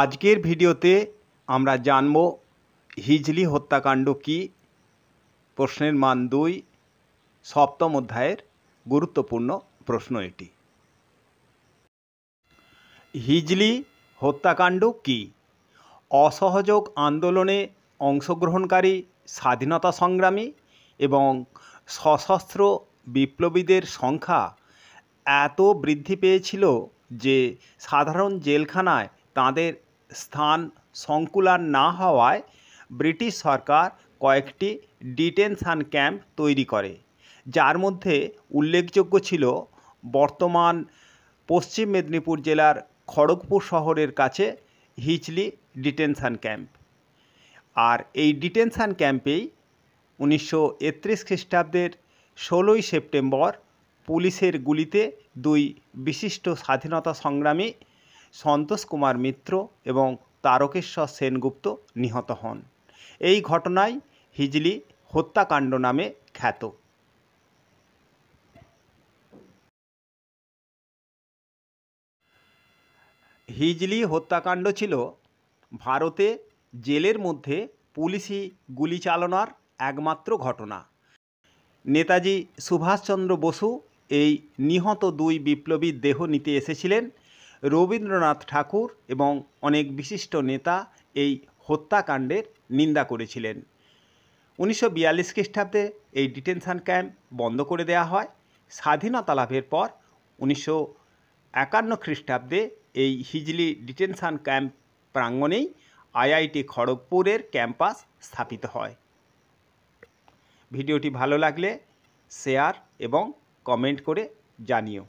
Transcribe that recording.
আজকের ভিডিওতে আমরা জানব হিজলি হত্যাকাণ্ড কি প্রশ্নের মান দুই সপ্তম অধ্যায়ের গুরুত্বপূর্ণ প্রশ্ন এটি হিজলি হত্যাকাণ্ড কি অসহযোগ আন্দোলনে অংশগ্রহণকারী স্বাধীনতা সংগ্রামী এবং সশস্ত্র বিপ্লবীদের সংখ্যা এত বৃদ্ধি পেয়েছিল যে সাধারণ জেলখানায় তাদের স্থান সংকুলান না হওয়ায় ব্রিটিশ সরকার কয়েকটি ডিটেনশান ক্যাম্প তৈরি করে যার মধ্যে উল্লেখযোগ্য ছিল বর্তমান পশ্চিম মেদিনীপুর জেলার খড়গপুর শহরের কাছে হিচলি ডিটেনশান ক্যাম্প আর এই ডিটেনশান ক্যাম্পেই উনিশশো একত্রিশ খ্রিস্টাব্দের ষোলোই সেপ্টেম্বর পুলিশের গুলিতে দুই বিশিষ্ট স্বাধীনতা সংগ্রামী সন্তোষ কুমার মিত্র এবং তারকেশ্বর সেনগুপ্ত নিহত হন এই ঘটনায় হিজলি হত্যাকাণ্ড নামে খ্যাত হিজলি হত্যাকাণ্ড ছিল ভারতে জেলের মধ্যে পুলিশি গুলি চালনার একমাত্র ঘটনা নেতাজি সুভাষচন্দ্র বসু এই নিহত দুই বিপ্লবীর দেহ নিতে এসেছিলেন রবীন্দ্রনাথ ঠাকুর এবং অনেক বিশিষ্ট নেতা এই হত্যাকাণ্ডের নিন্দা করেছিলেন উনিশশো বিয়াল্লিশ খ্রিস্টাব্দে এই ডিটেনশান ক্যাম্প বন্ধ করে দেওয়া হয় স্বাধীনতা লাভের পর উনিশশো একান্ন খ্রিস্টাব্দে এই হিজলি ডিটেনশান ক্যাম্প প্রাঙ্গণেই আইআইটি খড়গপুরের ক্যাম্পাস স্থাপিত হয় ভিডিওটি ভালো লাগলে শেয়ার এবং কমেন্ট করে জানিও